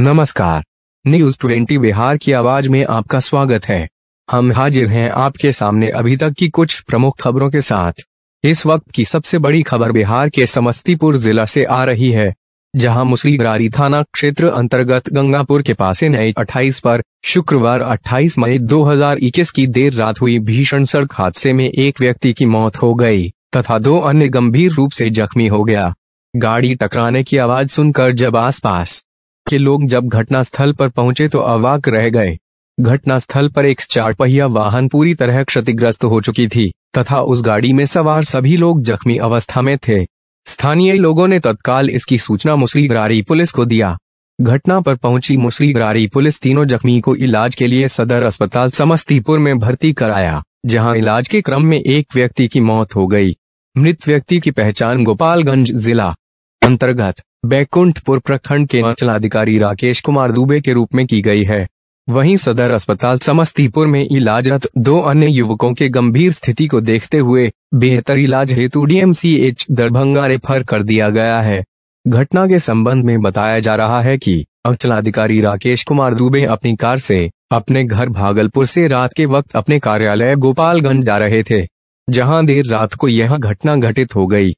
नमस्कार news twenty Bihar की आवाज में आपका स्वागत है हम हाजिर हैं आपके सामने अभी तक की कुछ प्रमुख खबरों के साथ इस वक्त की सबसे बड़ी खबर बिहार के समस्तीपुर जिला से आ रही है जहां बरारी थाना क्षेत्र अंतर्गत गंगापुर के पास एन अट्ठाईस पर शुक्रवार 28 मई 2021 की देर रात हुई भीषण सड़क हादसे में एक व्यक्ति की मौत हो गई तथा दो अन्य गंभीर रूप से जख्मी हो गया गाड़ी टकराने की आवाज सुनकर जब आसपास के लोग जब घटनास्थल पर पहुंचे तो अवाक रह गए घटनास्थल पर एक चार पहिया वाहन पूरी तरह क्षतिग्रस्त हो चुकी थी तथा उस गाड़ी में सवार सभी लोग जख्मी अवस्था में थे स्थानीय लोगों ने तत्काल इसकी सूचना बरारी पुलिस को दिया घटना पर पहुंची बरारी पुलिस तीनों जख्मी को इलाज के लिए सदर अस्पताल समस्तीपुर में भर्ती कराया जहां इलाज के क्रम में एक व्यक्ति की मौत हो गई मृत व्यक्ति की पहचान गोपालगंज जिला अंतर्गत बैकुंठपुर प्रखंड के अंचलाधिकारी राकेश कुमार दुबे के रूप में की गई है वहीं सदर अस्पताल समस्तीपुर में इलाजरत दो अन्य युवकों के गंभीर स्थिति को देखते हुए बेहतर इलाज हेतु डीएमसीएच दरभंगा रेफर कर दिया गया है घटना के संबंध में बताया जा रहा है कि अंचलाधिकारी राकेश कुमार दुबे अपनी कार से अपने घर भागलपुर से रात के वक्त अपने कार्यालय गोपालगंज जा रहे थे जहां देर रात को यह घटना घटित हो गई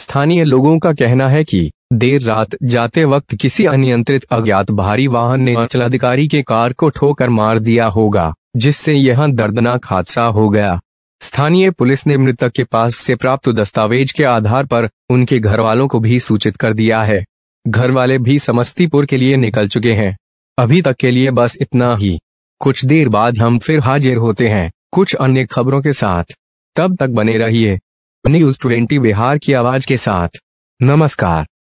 स्थानीय लोगों का कहना है कि देर रात जाते वक्त किसी अनियंत्रित अज्ञात भारी वाहन ने अधिकारी के कार को ठोकर मार दिया होगा जिससे यह दर्दनाक हादसा हो गया स्थानीय पुलिस ने मृतक के पास से प्राप्त दस्तावेज के आधार पर उनके घर वालों को भी सूचित कर दिया है घर वाले भी समस्तीपुर के लिए निकल चुके हैं अभी तक के लिए बस इतना ही कुछ देर बाद हम फिर हाजिर होते हैं कुछ अन्य खबरों के साथ तब तक बने रहिए न्यूज ट्वेंटी बिहार की आवाज के साथ नमस्कार